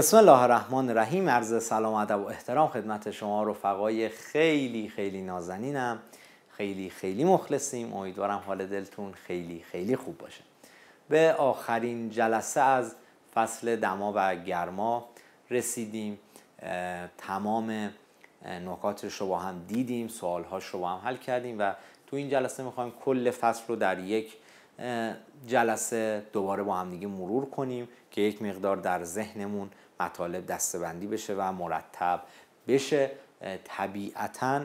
بسم الله الرحمن الرحیم عرض سلام ادب و احترام خدمت شما رفقای خیلی خیلی نازنینم خیلی خیلی مخلصیم امیدوارم حال دلتون خیلی خیلی خوب باشه به آخرین جلسه از فصل دما و گرما رسیدیم تمام نکاتش رو با هم دیدیم سوالهاش رو با هم حل کردیم و تو این جلسه میخوایم کل فصل رو در یک جلسه دوباره با هم دیگه مرور کنیم که یک مقدار در ذهنمون مطالب دستبندی بشه و مرتب بشه طبیعتا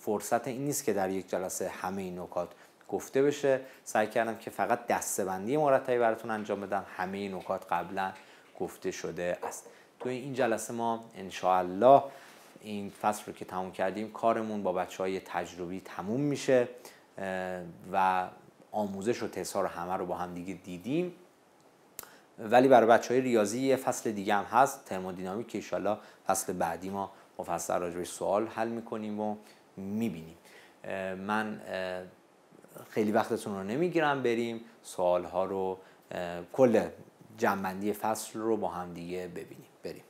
فرصت این نیست که در یک جلسه همه این نکات گفته بشه سعی کردم که فقط دستبندی مرتبی براتون انجام بدم همه این نکات قبلا گفته شده است تو این جلسه ما انشاءالله این فصل رو که تموم کردیم کارمون با بچه های تجربی تموم میشه و آموزش و تسا همه رو با هم دیگه دیدیم ولی برای بچه های ریاضی یه فصل دیگه هم هست ترمودینامیک که ایشالله فصل بعدی ما مفصل راجبش سوال حل میکنیم و میبینیم من خیلی وقتتون رو نمیگیرم بریم سوال ها رو کل جنبندی فصل رو با هم دیگه ببینیم بریم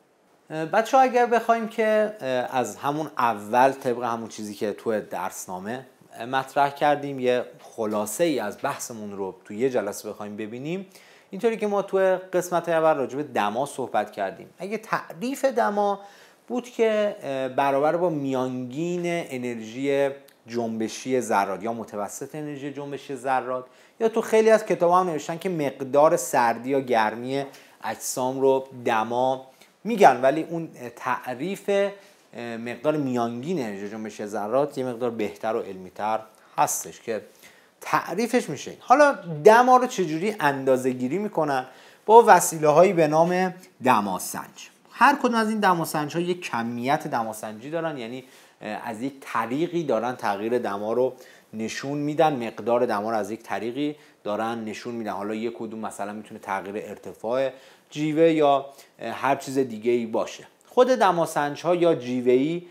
بچه ها اگر بخوایم که از همون اول طبق همون چیزی که تو درسنامه مطرح کردیم یه خلاصه ای از بحثمون رو تو یه جلسه بخوایم ببینیم اینطوری که ما تو قسمت اول راجع به دما صحبت کردیم اگه تعریف دما بود که برابر با میانگین انرژی جنبشی ذرات یا متوسط انرژی جنبشی ذرات یا تو خیلی از کتاب هم نوشتن که مقدار سردی یا گرمی اجسام رو دما میگن ولی اون تعریف مقدار میانگین انرژی جنبشی ذرات یه مقدار بهتر و علمیتر هستش که تعریفش میشه حالا دما رو چجوری اندازه گیری میکنن با وسیله هایی به نام دماسنج هر کدوم از این دماسنج ها یک کمیت دماسنجی دارن یعنی از یک طریقی دارن تغییر دما رو نشون میدن مقدار دما رو از یک طریقی دارن نشون میدن حالا یک کدوم مثلا میتونه تغییر ارتفاع جیوه یا هر چیز دیگه ای باشه خود دماسنج ها یا جیوه ای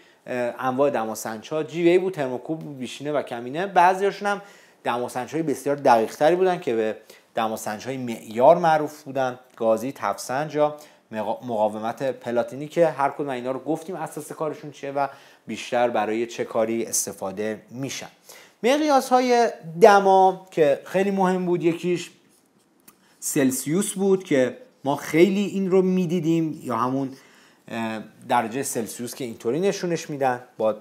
انواع دماسنج ها جیوه ای بود بیشینه و کمینه بعضیاشون هم دماسنج های بسیار دقیقتری بودن که به دماسنج های معیار معروف بودن گازی تفسنج یا مقاومت پلاتینی که هر کدوم اینا رو گفتیم اساس کارشون چیه و بیشتر برای چه کاری استفاده میشن مقیاس های دما که خیلی مهم بود یکیش سلسیوس بود که ما خیلی این رو میدیدیم یا همون درجه سلسیوس که اینطوری نشونش میدن با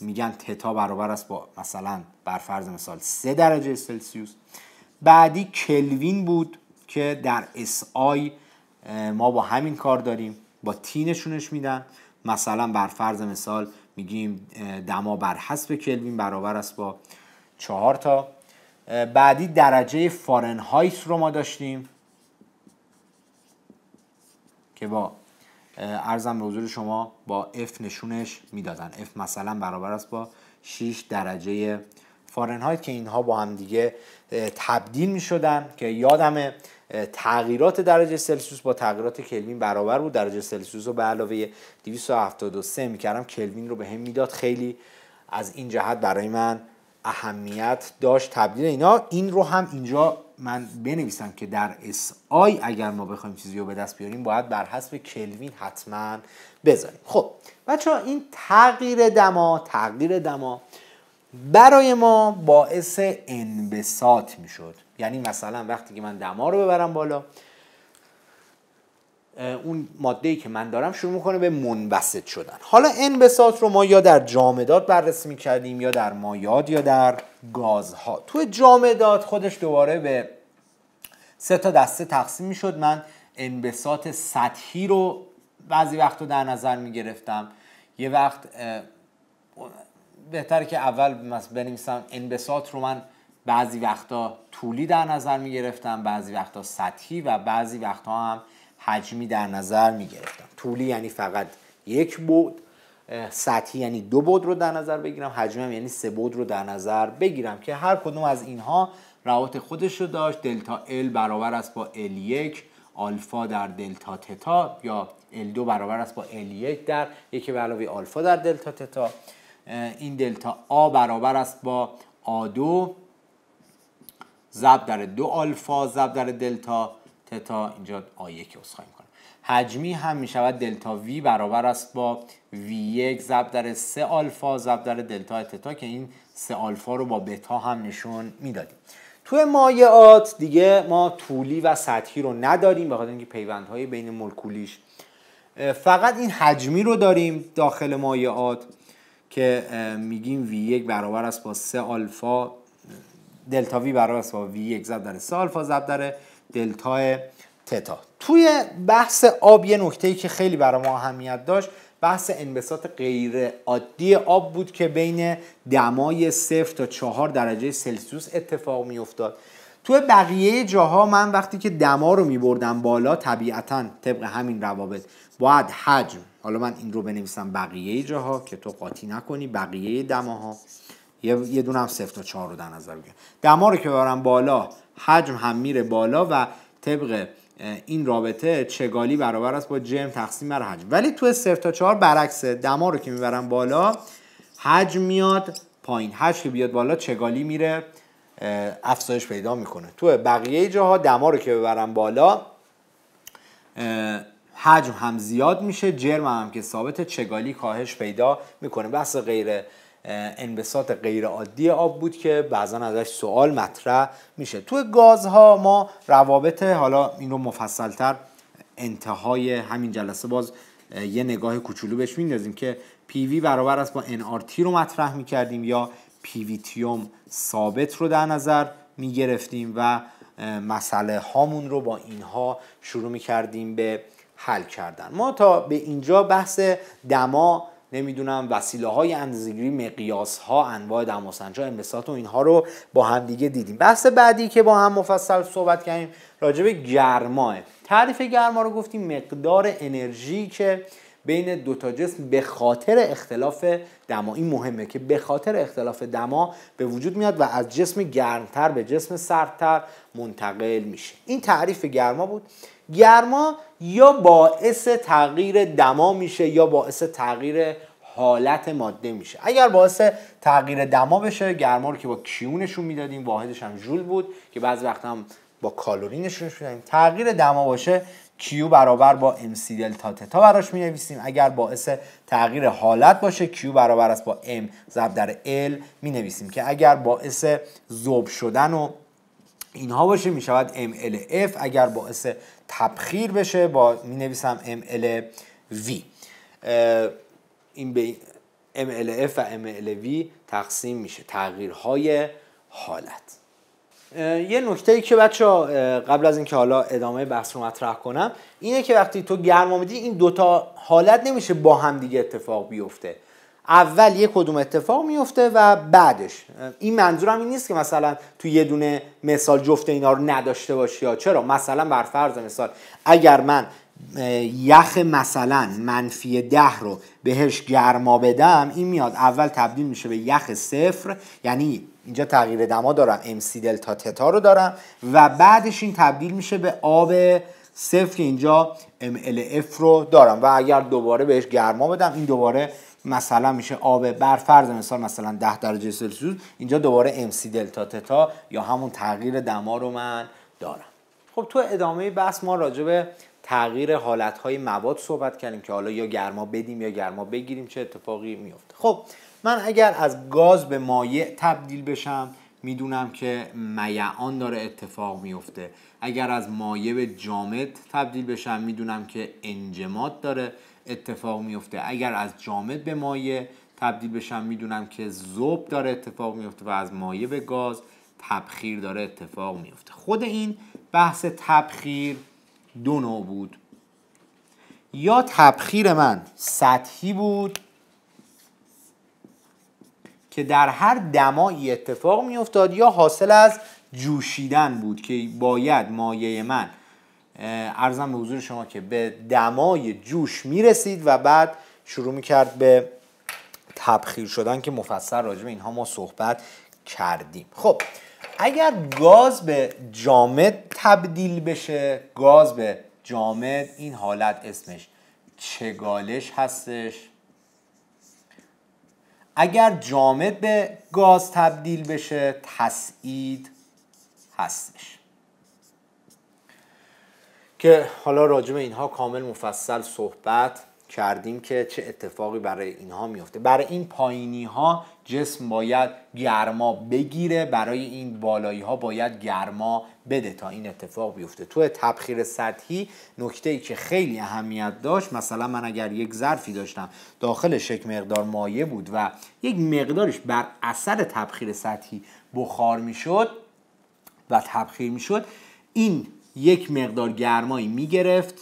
میگن تتا برابر است با مثلا بر فرض مثال 3 درجه سلسیوس بعدی کلوین بود که در اس ما با همین کار داریم با تی نشونش میدن مثلا بر فرض مثال میگیم دما بر حسب کلوین برابر است با 4 تا بعدی درجه فارنهایس رو ما داشتیم که با ارزم به حضور شما با F نشونش میدادن F مثلا برابر است با 6 درجه فارنهایت که اینها با هم دیگه تبدیل می شدن که یادم تغییرات درجه سلسیوس با تغییرات کلوین برابر بود درجه سلسیوس رو به علاوه 273 میکردم کلوین رو به هم میداد خیلی از این جهت برای من اهمیت داشت تبدیل اینا این رو هم اینجا من بنویسم که در اس آی اگر ما بخوایم چیزی رو به دست بیاریم باید بر حسب کلوین حتما بذاریم خب بچه این تغییر دما تغییر دما برای ما باعث انبساط میشد یعنی مثلا وقتی که من دما رو ببرم بالا اون ماده ای که من دارم شروع میکنه به منبسط شدن حالا انبساط رو ما یا در جامدات بررسی میکردیم یا در مایاد یا در گازها تو جامدات خودش دوباره به سه تا دسته تقسیم میشد من انبساط سطحی رو بعضی وقت رو در نظر میگرفتم یه وقت بهتر که اول بنویسم انبساط رو من بعضی وقتا طولی در نظر می گرفتم بعضی وقتا سطحی و بعضی وقتا هم حجمی در نظر می گرفتم طولی یعنی فقط یک بود سطحی یعنی دو بود رو در نظر بگیرم حجمی یعنی سه بود رو در نظر بگیرم که هر کدوم از اینها روابط خودش رو داشت دلتا ال برابر است با ال یک آلفا در دلتا تتا یا ال دو برابر است با ال یک در یکی علاوه آلفا در دلتا تتا این دلتا آ برابر است با آ دو ضرب در دو آلفا ضرب در دلتا تتا اینجا آ یک عذرخواهی میکنم حجمی هم میشود دلتا وی برابر است با وی یک ضرب در سه آلفا ضرب در دلتا تتا که این سه آلفا رو با بتا هم نشون میدادیم توی مایعات دیگه ما طولی و سطحی رو نداریم بخاطر اینکه پیوندهای بین مولکولیش فقط این حجمی رو داریم داخل مایعات که میگیم v یک برابر است با سه آلفا دلتا V برابر است با v یک ضرب در 3 آلفا ضرب در دلتا تتا توی بحث آب یه ای که خیلی برای ما اهمیت داشت بحث انبساط غیر عادی آب بود که بین دمای صفر تا چهار درجه سلسیوس اتفاق میافتاد توی بقیه جاها من وقتی که دما رو بردم بالا طبیعتا طبق همین روابط باید حجم حالا من این رو بنویسم بقیه جاها که تو قاطی نکنی بقیه دماها یه یه دونه هم سفت و چهار رو در نظر بگیر دما رو که ببرم بالا حجم هم میره بالا و طبق این رابطه چگالی برابر است با جرم تقسیم بر حجم ولی تو سفت تا چهار برعکس دما رو که میبرم بالا حجم میاد پایین حجم که بیاد بالا چگالی میره افزایش پیدا میکنه تو بقیه جاها دما رو که ببرم بالا حجم هم زیاد میشه جرم هم که ثابت چگالی کاهش پیدا میکنه بحث غیر انبساط غیر عادی آب بود که بعضا ازش سوال مطرح میشه تو گازها ما روابط حالا این رو مفصلتر انتهای همین جلسه باز یه نگاه کوچولو بهش میندازیم که پیوی برابر است با NRT رو مطرح میکردیم یا پیویتیوم ثابت رو در نظر میگرفتیم و مسئله هامون رو با اینها شروع میکردیم به حل کردن ما تا به اینجا بحث دما نمیدونم وسیله های اندازگیری مقیاس ها انواع دماسنج ها و اینها رو با هم دیگه دیدیم بحث بعدی که با هم مفصل صحبت کردیم راجع به گرماه تعریف گرما رو گفتیم مقدار انرژی که بین دو تا جسم به خاطر اختلاف دما این مهمه که به خاطر اختلاف دما به وجود میاد و از جسم گرمتر به جسم سردتر منتقل میشه این تعریف گرما بود گرما یا باعث تغییر دما میشه یا باعث تغییر حالت ماده میشه اگر باعث تغییر دما بشه گرما رو که با کیونشون میدادیم واحدش هم جول بود که بعضی وقت هم با کالوری نشونش میدادیم تغییر دما باشه کیو برابر با ام سی دلتا تتا براش می نویسیم اگر باعث تغییر حالت باشه کیو برابر است با ام ضرب در ال می نویسیم که اگر باعث ذوب شدن و اینها باشه می شود MLF اگر باعث تبخیر بشه با می نویسم MLV این به MLF و MLV تقسیم میشه تغییرهای حالت یه نکته ای که بچه قبل از اینکه حالا ادامه بحث رو مطرح کنم اینه که وقتی تو گرما میدی این دوتا حالت نمیشه با هم دیگه اتفاق بیفته اول یه کدوم اتفاق میفته و بعدش این منظورم این نیست که مثلا تو یه دونه مثال جفت اینا رو نداشته باشی یا چرا مثلا بر فرض مثال اگر من یخ مثلا منفی ده رو بهش گرما بدم این میاد اول تبدیل میشه به یخ صفر یعنی اینجا تغییر دما دارم MC دلتا تتا رو دارم و بعدش این تبدیل میشه به آب صفر که اینجا MLF رو دارم و اگر دوباره بهش گرما بدم این دوباره مثلا میشه آب بر فرض مثال مثلا 10 درجه سلسیوس اینجا دوباره ام سی دلتا تتا یا همون تغییر دما رو من دارم خب تو ادامه بحث ما راجع به تغییر حالتهای مواد صحبت کردیم که حالا یا گرما بدیم یا گرما بگیریم چه اتفاقی میفته خب من اگر از گاز به مایع تبدیل بشم میدونم که میعان داره اتفاق میفته اگر از مایع به جامد تبدیل بشم میدونم که انجماد داره اتفاق میفته اگر از جامد به مایع تبدیل بشم میدونم که ذوب داره اتفاق میفته و از مایع به گاز تبخیر داره اتفاق میفته خود این بحث تبخیر دو نوع بود یا تبخیر من سطحی بود که در هر دمایی اتفاق میافتاد یا حاصل از جوشیدن بود که باید مایه من ارزم به حضور شما که به دمای جوش میرسید و بعد شروع میکرد به تبخیر شدن که مفصل راجع به اینها ما صحبت کردیم خب اگر گاز به جامد تبدیل بشه گاز به جامد این حالت اسمش چگالش هستش اگر جامد به گاز تبدیل بشه تسعید هستش که حالا راجع اینها کامل مفصل صحبت کردیم که چه اتفاقی برای اینها میفته برای این پایینی ها جسم باید گرما بگیره برای این بالایی ها باید گرما بده تا این اتفاق بیفته تو تبخیر سطحی نکته ای که خیلی اهمیت داشت مثلا من اگر یک ظرفی داشتم داخلش یک مقدار مایع بود و یک مقدارش بر اثر تبخیر سطحی بخار میشد و تبخیر میشد این یک مقدار گرمایی میگرفت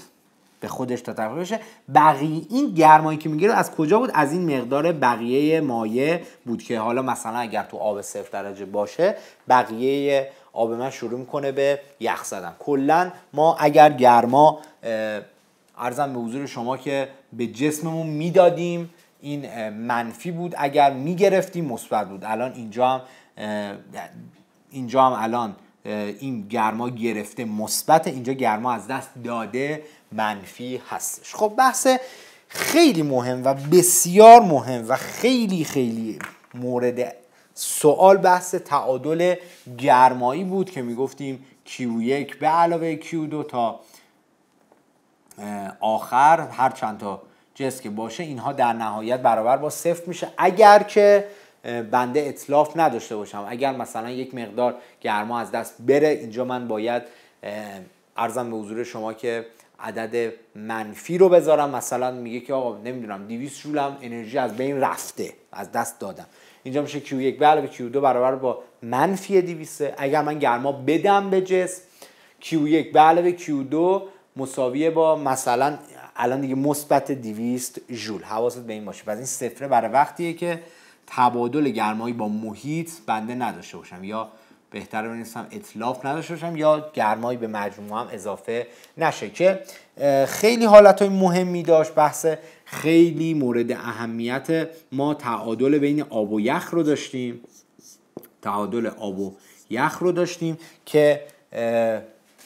به خودش تا بشه بقیه این گرمایی که میگیره از کجا بود از این مقدار بقیه مایه بود که حالا مثلا اگر تو آب صفر درجه باشه بقیه آب من شروع میکنه به یخ زدن کلا ما اگر گرما ارزم به حضور شما که به جسممون میدادیم این منفی بود اگر میگرفتیم مثبت بود الان اینجا هم اینجا هم الان این گرما گرفته مثبت اینجا گرما از دست داده منفی هستش خب بحث خیلی مهم و بسیار مهم و خیلی خیلی مورد سوال بحث تعادل گرمایی بود که میگفتیم Q1 به علاوه Q2 تا آخر هر چند تا جس که باشه اینها در نهایت برابر با صفر میشه اگر که بنده اطلاف نداشته باشم اگر مثلا یک مقدار گرما از دست بره اینجا من باید ارزم به حضور شما که عدد منفی رو بذارم مثلا میگه که آقا نمیدونم 200 جولم انرژی از بین رفته از دست دادم اینجا میشه Q1 بله، به علاوه Q2 برابر با منفی 200 اگر من گرما بدم به جسم Q1 بله، به علاوه Q2 مساویه با مثلا الان دیگه مثبت 200 جول حواست به این باشه پس این صفره برای وقتیه که تبادل گرمایی با محیط بنده نداشته باشم یا بهتر بنویسم اطلاف نداشته باشم یا گرمایی به مجموعه هم اضافه نشه که خیلی حالت های مهمی داشت بحث خیلی مورد اهمیت ما تعادل بین آب و یخ رو داشتیم تعادل آب و یخ رو داشتیم که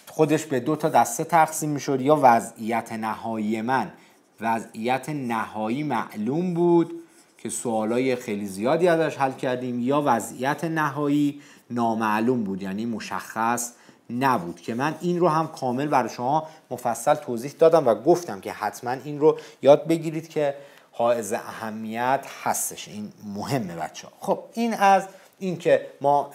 خودش به دو تا دسته تقسیم میشد یا وضعیت نهایی من وضعیت نهایی معلوم بود که سوالای خیلی زیادی ازش حل کردیم یا وضعیت نهایی نامعلوم بود یعنی مشخص نبود که من این رو هم کامل برای شما مفصل توضیح دادم و گفتم که حتما این رو یاد بگیرید که حائز اهمیت هستش این مهمه بچه ها خب این از اینکه ما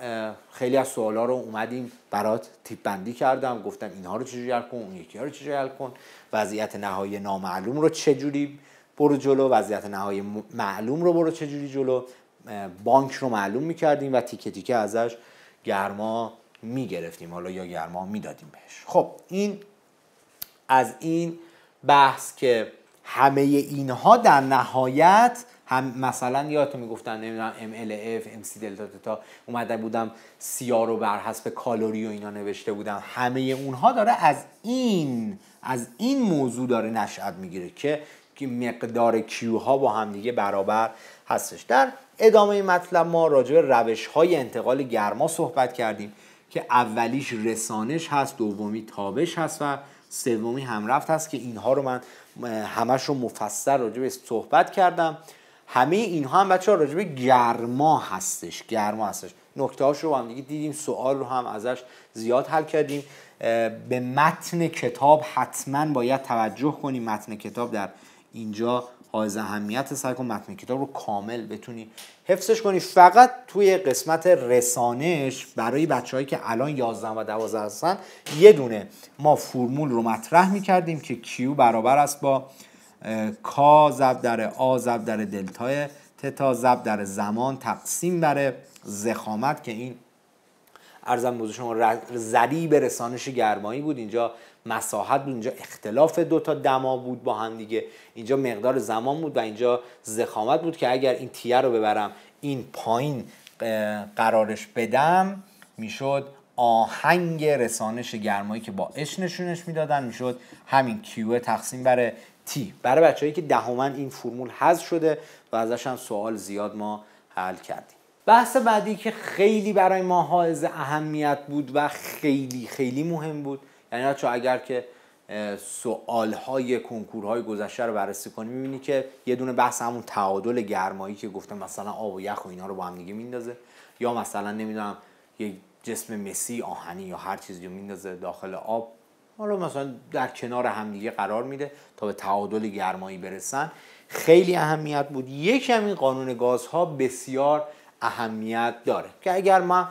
خیلی از سوالا رو اومدیم برات تیپ بندی کردم گفتم اینها رو چجوری حل کن اون یکی ها رو چجوری حل کن وضعیت نهایی نامعلوم رو چجوری برو جلو وضعیت نهایی معلوم رو برو چجوری جلو بانک رو معلوم میکردیم و تیکه تیکه ازش گرما میگرفتیم حالا یا گرما میدادیم بهش خب این از این بحث که همه اینها در نهایت هم مثلا یادتون میگفتن نمیدونم MLF, MC دلتا تتا اومده بودم سیارو رو بر حسب کالری و اینا نوشته بودم همه اونها داره از این از این موضوع داره نشأت میگیره که که مقدار ها با همدیگه برابر هستش در ادامه مطلب ما راجع به روش های انتقال گرما صحبت کردیم که اولیش رسانش هست دومی تابش هست و سومی همرفت هست که اینها رو من همش رو مفصل راجع به صحبت کردم همه اینها هم بچه ها راجع به گرما هستش گرما هستش نکته هاش رو با هم دیگه دیدیم سوال رو هم ازش زیاد حل کردیم به متن کتاب حتما باید توجه کنیم متن کتاب در اینجا حائز اهمیت سعی کن متن کتاب رو کامل بتونی حفظش کنی فقط توی قسمت رسانش برای بچههایی که الان 11 و 12 هستن یه دونه ما فرمول رو مطرح میکردیم که کیو برابر است با کا ضرب در آ ضرب در دلتا تتا ضرب در زمان تقسیم بر زخامت که این ارزم بوده شما زری به رسانش گرمایی بود اینجا مساحت بود اینجا اختلاف دو تا دما بود با هم دیگه اینجا مقدار زمان بود و اینجا زخامت بود که اگر این تیه رو ببرم این پایین قرارش بدم میشد آهنگ رسانش گرمایی که با اش نشونش میدادن میشد همین کیو تقسیم بر تی برای بچههایی که دهمن این فرمول حذف شده و ازش هم سوال زیاد ما حل کردیم بحث بعدی که خیلی برای ما حائز اهمیت بود و خیلی خیلی مهم بود یعنی چون اگر که سوال های کنکور های گذشته رو بررسی کنیم میبینی که یه دونه بحث همون تعادل گرمایی که گفتم مثلا آب و یخ و اینا رو با هم دیگه میندازه یا مثلا نمیدونم یه جسم مسی آهنی یا هر چیزی رو میندازه داخل آب حالا مثلا در کنار همدیگه قرار میده تا به تعادل گرمایی برسن خیلی اهمیت بود یکم این قانون گازها بسیار اهمیت داره که اگر ما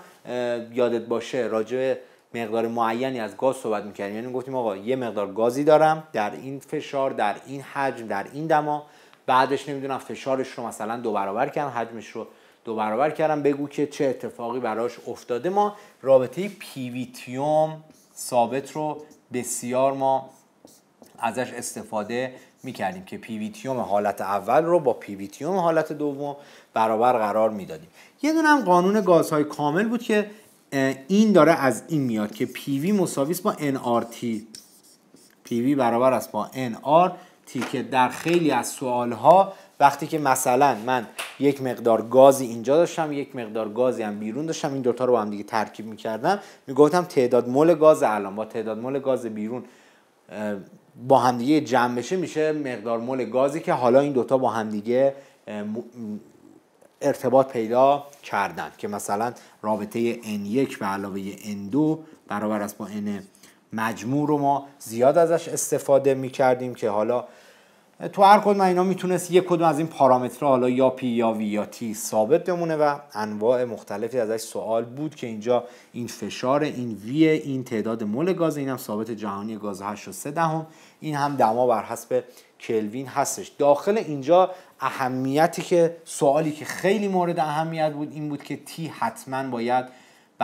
یادت باشه راجع مقدار معینی از گاز صحبت میکردیم یعنی گفتیم آقا یه مقدار گازی دارم در این فشار در این حجم در این دما بعدش نمیدونم فشارش رو مثلا دو برابر کردم حجمش رو دو برابر کردم بگو که چه اتفاقی براش افتاده ما رابطه پیویتیوم ثابت رو بسیار ما ازش استفاده میکردیم که پیویتیوم حالت اول رو با پیویتیوم حالت دوم برابر قرار میدادیم یه دونه هم قانون گازهای کامل بود که این داره از این میاد که پیوی مساویست با NRT پیوی برابر است با NRT که در خیلی از سوالها وقتی که مثلا من یک مقدار گازی اینجا داشتم یک مقدار گازی هم بیرون داشتم این دوتا رو با هم دیگه ترکیب میکردم میگفتم تعداد مول گاز الان با تعداد مول گاز بیرون با همدیگه جمع بشه میشه مقدار مول گازی که حالا این دوتا با همدیگه ارتباط پیدا کردن که مثلا رابطه N1 به علاوه N2 برابر است با N مجموع رو ما زیاد ازش استفاده میکردیم که حالا تو هر کدوم اینا میتونست یک کدوم از این پارامترها حالا یا پی یا وی یا تی ثابت بمونه و انواع مختلفی ازش سوال بود که اینجا این فشار این وی این تعداد مول گاز اینم ثابت جهانی گاز 8.3 دهم این هم دما بر حسب کلوین هستش داخل اینجا اهمیتی که سوالی که خیلی مورد اهمیت بود این بود که تی حتما باید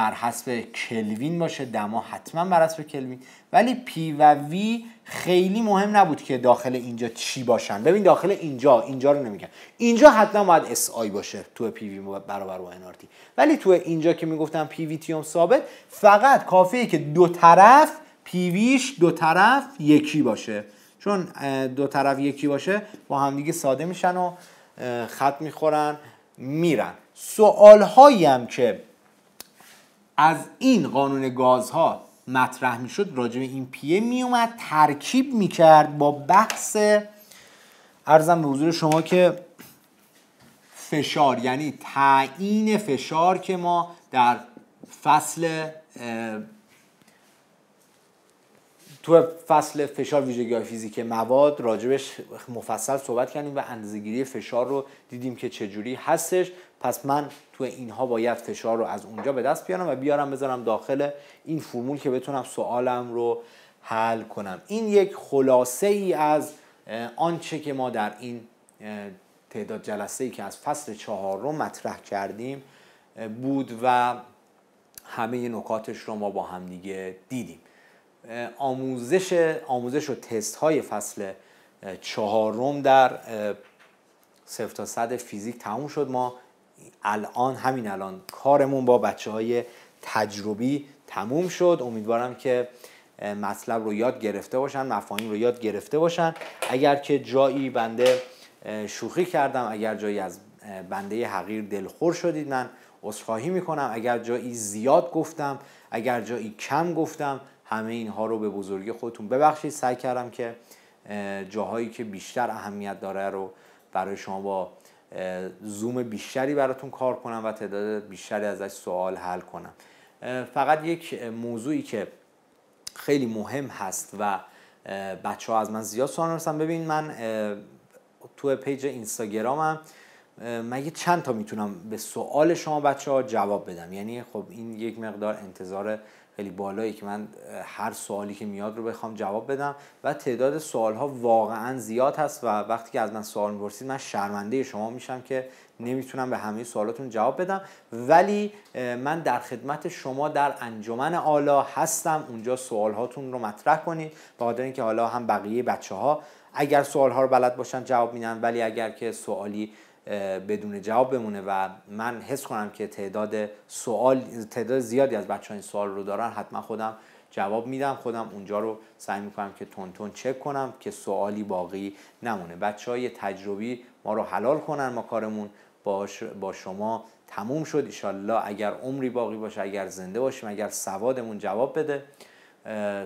بر حسب کلوین باشه دما حتما بر حسب کلوین ولی پی و وی خیلی مهم نبود که داخل اینجا چی باشن ببین داخل اینجا اینجا رو نمیگن اینجا حتما باید اس آی باشه تو پی وی برابر با تی ولی تو اینجا که میگفتم پی وی تیوم ثابت فقط کافیه که دو طرف پی ویش دو طرف یکی باشه چون دو طرف یکی باشه با همدیگه ساده میشن و خط میخورن میرن سوال هایی هم که از این قانون گازها مطرح میشد راجع به این پیه اومد، ترکیب کرد با بحث ارزم به حضور شما که فشار یعنی تعیین فشار که ما در فصل تو فصل فشار ویژگی های فیزیک مواد راجبش مفصل صحبت کردیم و اندازگیری فشار رو دیدیم که چجوری هستش پس من تو اینها باید فشار رو از اونجا به دست بیارم و بیارم بذارم داخل این فرمول که بتونم سوالم رو حل کنم این یک خلاصه ای از آنچه که ما در این تعداد جلسه ای که از فصل چهار رو مطرح کردیم بود و همه نکاتش رو ما با همدیگه دیدیم آموزش آموزش و تست های فصل چهارم در صفر تا صد فیزیک تموم شد ما الان همین الان کارمون با بچه های تجربی تموم شد امیدوارم که مطلب رو یاد گرفته باشن مفاهیم رو یاد گرفته باشن اگر که جایی بنده شوخی کردم اگر جایی از بنده حقیر دلخور شدید من عذرخواهی میکنم اگر جایی زیاد گفتم اگر جایی کم گفتم همه اینها رو به بزرگی خودتون ببخشید سعی کردم که جاهایی که بیشتر اهمیت داره رو برای شما با زوم بیشتری براتون کار کنم و تعداد بیشتری ازش سوال حل کنم فقط یک موضوعی که خیلی مهم هست و بچه ها از من زیاد سوال نرسن ببین من تو پیج اینستاگرامم مگه چند تا میتونم به سوال شما بچه ها جواب بدم یعنی خب این یک مقدار انتظار خیلی بالایی که من هر سوالی که میاد رو بخوام جواب بدم و تعداد سوال ها واقعا زیاد هست و وقتی که از من سوال میپرسید من شرمنده شما میشم که نمیتونم به همه سوالاتون جواب بدم ولی من در خدمت شما در انجمن آلا هستم اونجا سوال هاتون رو مطرح کنید با خاطر اینکه حالا هم بقیه بچه ها اگر سوال ها رو بلد باشن جواب میدن ولی اگر که سوالی بدون جواب بمونه و من حس کنم که تعداد سوال تعداد زیادی از بچه این سوال رو دارن حتما خودم جواب میدم خودم اونجا رو سعی میکنم که تون تون چک کنم که سوالی باقی نمونه بچه های تجربی ما رو حلال کنن ما کارمون با شما تموم شد ایشالله اگر عمری باقی باشه اگر زنده باشیم اگر سوادمون جواب بده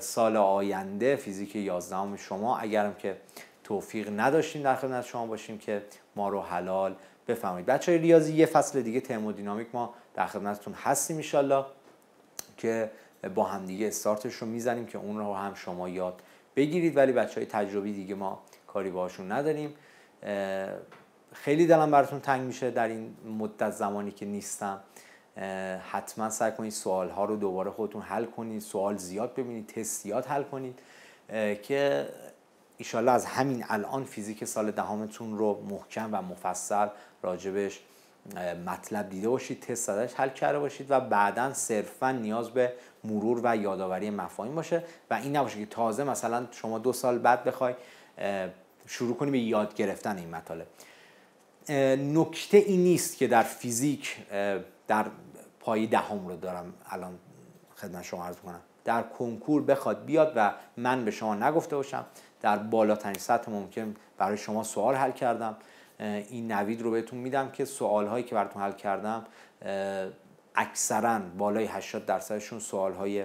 سال آینده فیزیک 11 شما اگرم که توفیق نداشتیم در خدمت شما باشیم که ما رو حلال بفهمید بچه های ریاضی یه فصل دیگه ترمودینامیک ما در خدمتتون هستیم ایشالله که با همدیگه استارتش رو میزنیم که اون رو هم شما یاد بگیرید ولی بچه های تجربی دیگه ما کاری باشون نداریم خیلی دلم براتون تنگ میشه در این مدت زمانی که نیستم حتما سعی کنید سوال ها رو دوباره خودتون حل کنید سوال زیاد ببینید تست زیاد حل کنید که ایشالله از همین الان فیزیک سال دهمتون رو محکم و مفصل راجبش مطلب دیده باشید تست ازش حل کرده باشید و بعدا صرفا نیاز به مرور و یادآوری مفاهیم باشه و این نباشه که تازه مثلا شما دو سال بعد بخوای شروع کنی به یاد گرفتن این مطالب نکته این نیست که در فیزیک در پای دهم رو دارم الان خدمت شما عرض کنم در کنکور بخواد بیاد و من به شما نگفته باشم در بالاترین سطح ممکن برای شما سوال حل کردم این نوید رو بهتون میدم که سوال هایی که براتون حل کردم اکثرا بالای 80 درصدشون سوال های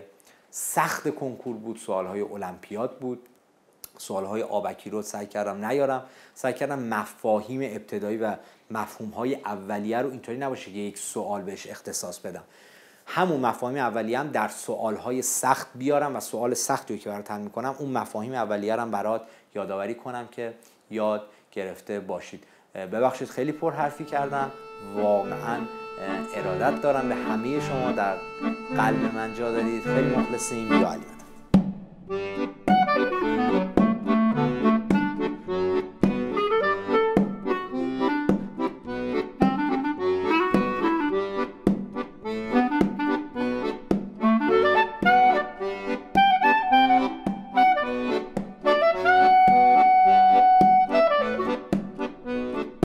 سخت کنکور بود سوال های المپیاد بود سوال های آبکی رو سعی کردم نیارم سعی کردم مفاهیم ابتدایی و مفهوم های اولیه رو اینطوری نباشه که یک سوال بهش اختصاص بدم همون مفاهیم اولیه هم در های سخت بیارم و سوال سختی که برات حل میکنم اون مفاهیم اولیه هم برات یادآوری کنم که یاد گرفته باشید ببخشید خیلی پر حرفی کردم واقعا ارادت دارم به همه شما در قلب من جا دارید خیلی مخلصیم یا علی